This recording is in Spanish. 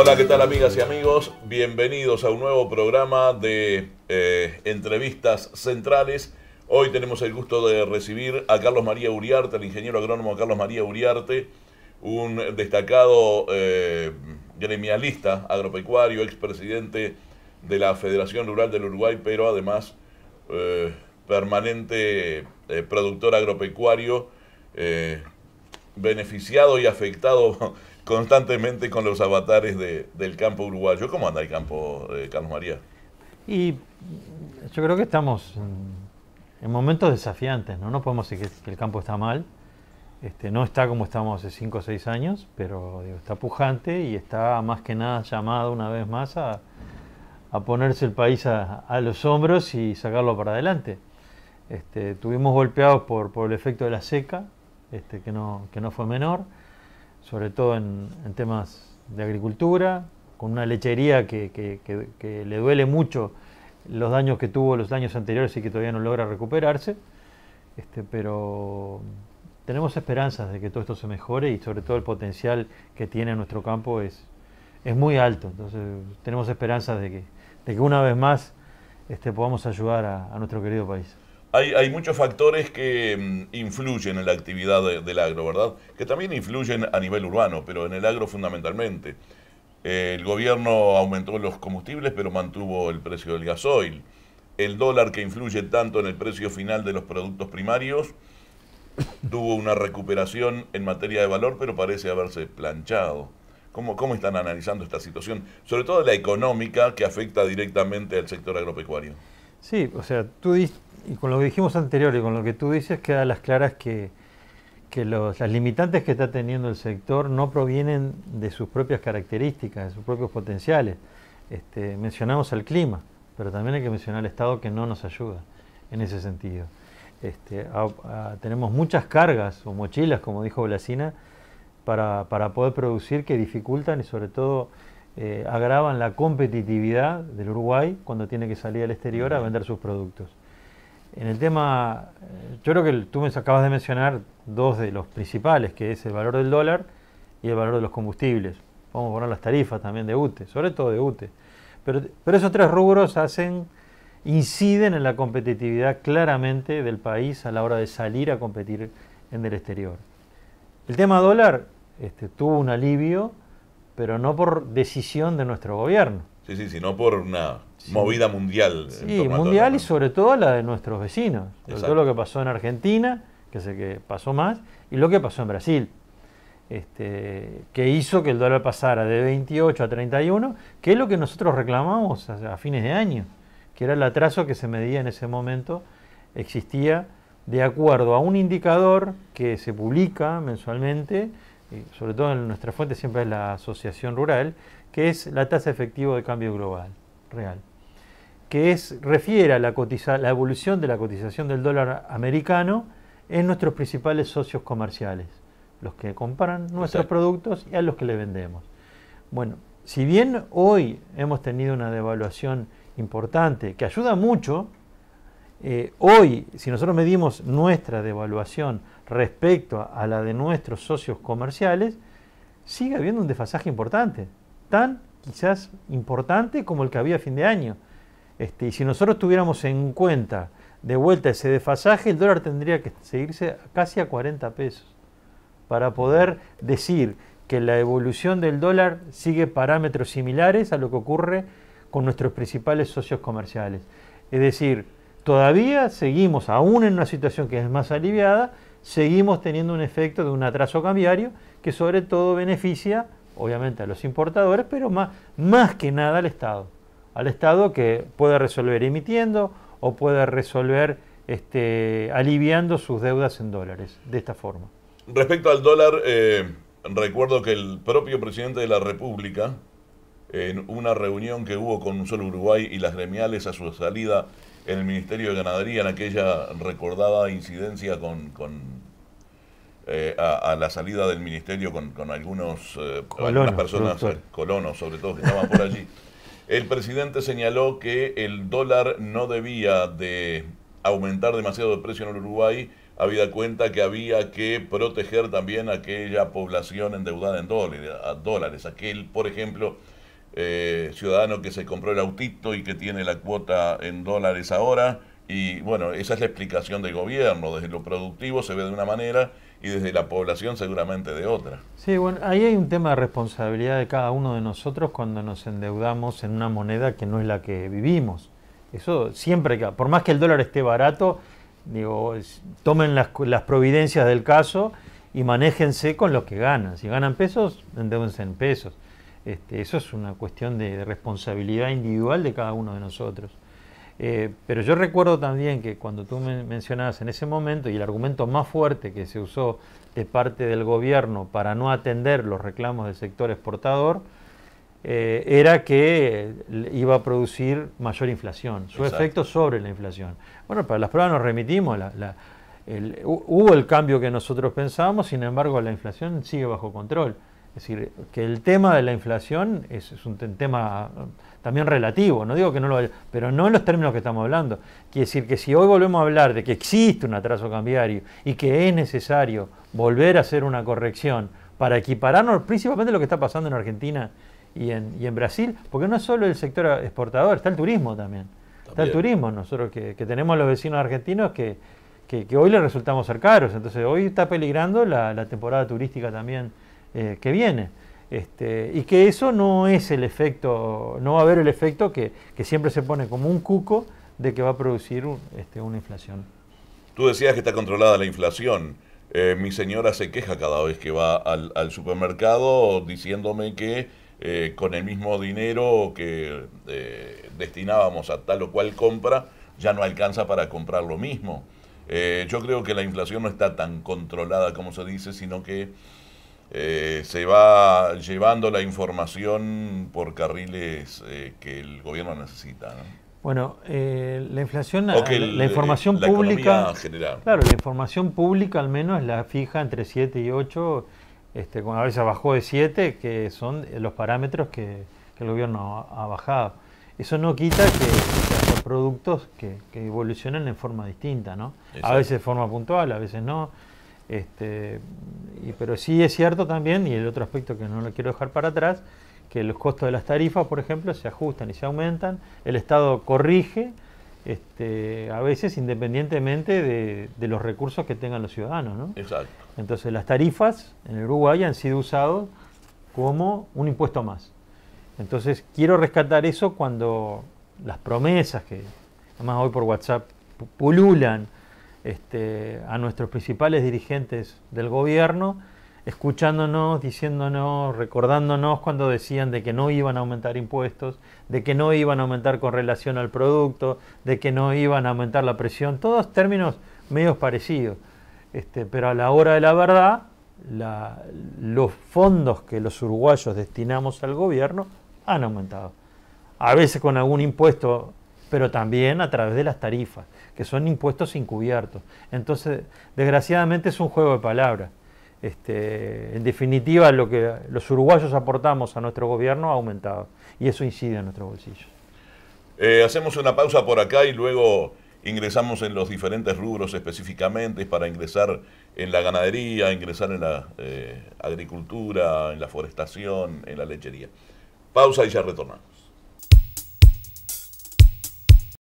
Hola, ¿qué tal amigas y amigos? Bienvenidos a un nuevo programa de eh, entrevistas centrales. Hoy tenemos el gusto de recibir a Carlos María Uriarte, el ingeniero agrónomo Carlos María Uriarte, un destacado eh, gremialista agropecuario, expresidente de la Federación Rural del Uruguay, pero además eh, permanente productor agropecuario beneficiado y afectado constantemente con los avatares de, del campo uruguayo. ¿Cómo anda el campo, eh, Carlos María? Y yo creo que estamos en, momentos desafiantes, ¿no? No podemos decir que, el campo está mal. Este, no está como estábamos hace 5 o 6 años, pero está pujante y está más que nada llamado una vez más a, a ponerse el país a, a, los hombros y sacarlo para adelante. Este, tuvimos golpeados por, por el efecto de la seca, este, que, no, que no fue menor, sobre todo en, temas de agricultura, con una lechería que, que, le duele mucho los daños que tuvo los años anteriores y que todavía no logra recuperarse. Este, pero tenemos esperanzas de que todo esto se mejore y sobre todo el potencial que tiene nuestro campo es, es muy alto. Entonces tenemos esperanzas de que, de que una vez más este, podamos ayudar a nuestro querido país. Hay, muchos factores que mm, influyen en la actividad del agro, ¿verdad? Que también influyen a nivel urbano, pero en el agro fundamentalmente. el gobierno aumentó los combustibles, pero mantuvo el precio del gasoil. El dólar que influye tanto en el precio final de los productos primarios tuvo una recuperación en materia de valor, pero parece haberse planchado. ¿Cómo, ¿Cómo están analizando esta situación? Sobre todo la económica que afecta directamente al sector agropecuario. Sí, o sea, tú diste y con lo que dijimos anterior y con lo que tú dices, queda las claras que, los, las limitantes que está teniendo el sector no provienen de sus propias características, de sus propios potenciales. Este, mencionamos al clima, pero también hay que mencionar el Estado que no nos ayuda en ese sentido. Este, tenemos muchas cargas o mochilas, como dijo Blasina, para, poder producir que dificultan y sobre todo eh, agravan la competitividad del Uruguay cuando tiene que salir al exterior a vender sus productos. En el tema, eh, yo creo que tú me acabas de mencionar dos de los principales, que es el valor del dólar y el valor de los combustibles. Vamos a poner las tarifas también de UTE, sobre todo de UTE. Pero, esos tres rubros hacen, inciden en la competitividad claramente del país a la hora de salir a competir en el exterior. El tema dólar este, tuvo un alivio, pero no por decisión de nuestro gobierno. Sí, sí, sino por una movida mundial. Eh, sí, mundial y sobre todo la de nuestros vecinos. Sobre todo lo que pasó en Argentina, que es el que pasó más, y lo que pasó en Brasil. Este, que hizo que el dólar pasara de 28 a 31, que es lo que nosotros reclamamos a, fines de año, que era el atraso que se medía en ese momento, existía de acuerdo a un indicador que se publica mensualmente, y sobre todo en nuestra fuente siempre es la Asociación Rural, que es la tasa efectiva de cambio global real, que es, refiere a la, cotiza, la evolución de la cotización del dólar americano en nuestros principales socios comerciales, los que compran nuestros productos y a los que le vendemos. Bueno, si bien hoy hemos tenido una devaluación importante que ayuda mucho, eh, hoy, si nosotros medimos nuestra devaluación respecto a la de nuestros socios comerciales, sigue habiendo un desfasaje importante tan quizás importante como el que había a fin de año. Este, y si nosotros tuviéramos en cuenta de vuelta ese desfasaje, el dólar tendría que seguirse casi a 40 pesos para poder decir que la evolución del dólar sigue parámetros similares a lo que ocurre con nuestros principales socios comerciales. Es decir, todavía seguimos, aún en una situación que es más aliviada, seguimos teniendo un efecto de un atraso cambiario que sobre todo beneficia obviamente a los importadores, pero más, más que nada al Estado. Al Estado que puede resolver emitiendo o puede resolver este, aliviando sus deudas en dólares de esta forma. Respecto al dólar, eh, recuerdo que el propio presidente de la República, en una reunión que hubo con un solo Uruguay y las gremiales a su salida en el Ministerio de Ganadería, en aquella recordada incidencia con eh, a, la salida del ministerio con, con algunos, eh, personas, eh, colonos sobre todo, que estaban por allí. El presidente señaló que el dólar no debía de aumentar demasiado de precio en Uruguay, habida cuenta que había que proteger también a aquella población endeudada en dólares, dólares. Aquel, por ejemplo, ciudadano que se compró el autito y que tiene la cuota en dólares ahora. Y bueno, esa es la explicación del gobierno. Desde lo productivo se ve de una manera y desde la población seguramente de otra. Sí, bueno, ahí hay un tema de responsabilidad de cada uno de nosotros cuando nos endeudamos en una moneda que no es la que vivimos. Eso siempre, que por más que el dólar esté barato, digo, tomen las, providencias del caso y manéjense con lo que ganan. Si ganan pesos, endeudense en pesos. Este, eso es una cuestión de responsabilidad individual de cada uno de nosotros. Eh, pero yo recuerdo también que cuando tú mencionabas en ese momento, y el argumento más fuerte que se usó de parte del gobierno para no atender los reclamos del sector exportador, eh, era que iba a producir mayor inflación, su efecto sobre la inflación. Bueno, para las pruebas nos remitimos, hubo el cambio que nosotros pensábamos, sin embargo la inflación sigue bajo control. Es decir, que el tema de la inflación es un tema también relativo, no digo que no lo haya, pero no en los términos que estamos hablando. Quiere decir que si hoy volvemos a hablar de que existe un atraso cambiario y que es necesario volver a hacer una corrección para equipararnos principalmente lo que está pasando en Argentina y en, y en Brasil, porque no es solo el sector exportador, está el turismo también. Está el turismo, nosotros que, tenemos los vecinos argentinos que, hoy les resultamos ser caros, entonces hoy está peligrando la, temporada turística también eh, que viene. Este, y que eso no es el efecto, no va a haber el efecto que, siempre se pone como un cuco de que va a producir este, una inflación. Tú decías que está controlada la inflación. Eh, mi señora se queja cada vez que va al, supermercado diciéndome que eh, con el mismo dinero que eh, destinábamos a tal o cual compra, ya no alcanza para comprar lo mismo. yo creo que la inflación no está tan controlada como se dice, sino que eh, se va llevando la información por carriles eh, que el gobierno necesita. Bueno, eh, la inflación, la información pública, claro, la información pública al menos la fija entre 7 y 8, este, a veces bajó de 7, que son los parámetros que, el gobierno ha, bajado. Eso no quita que, los productos que, evolucionan en forma distinta, ¿no? A veces de forma puntual, a veces no este, pero sí es cierto también, y el otro aspecto que no lo quiero dejar para atrás, que los costos de las tarifas, por ejemplo, se ajustan y se aumentan, el Estado corrige, este, a veces independientemente de, los recursos que tengan los ciudadanos. Entonces las tarifas en el Uruguay han sido usadas como un impuesto más. Entonces quiero rescatar eso cuando las promesas que, además hoy por WhatsApp, pululan este, a nuestros principales dirigentes del gobierno, escuchándonos, diciéndonos, recordándonos cuando decían de que no iban a aumentar impuestos, de que no iban a aumentar con relación al producto, de que no iban a aumentar la presión, todos términos medios parecidos. Este, pero a la hora de la verdad, los fondos que los uruguayos destinamos al gobierno han aumentado. A veces con algún impuesto pero también a través de las tarifas, que son impuestos encubiertos. Entonces, desgraciadamente es un juego de palabras. Este, en definitiva, lo que los uruguayos aportamos a nuestro gobierno ha aumentado y eso incide en nuestro bolsillo. Eh, hacemos una pausa por acá y luego ingresamos en los diferentes rubros específicamente para ingresar en la ganadería, ingresar en la eh, agricultura, en la forestación, en la lechería. Pausa y ya retornamos.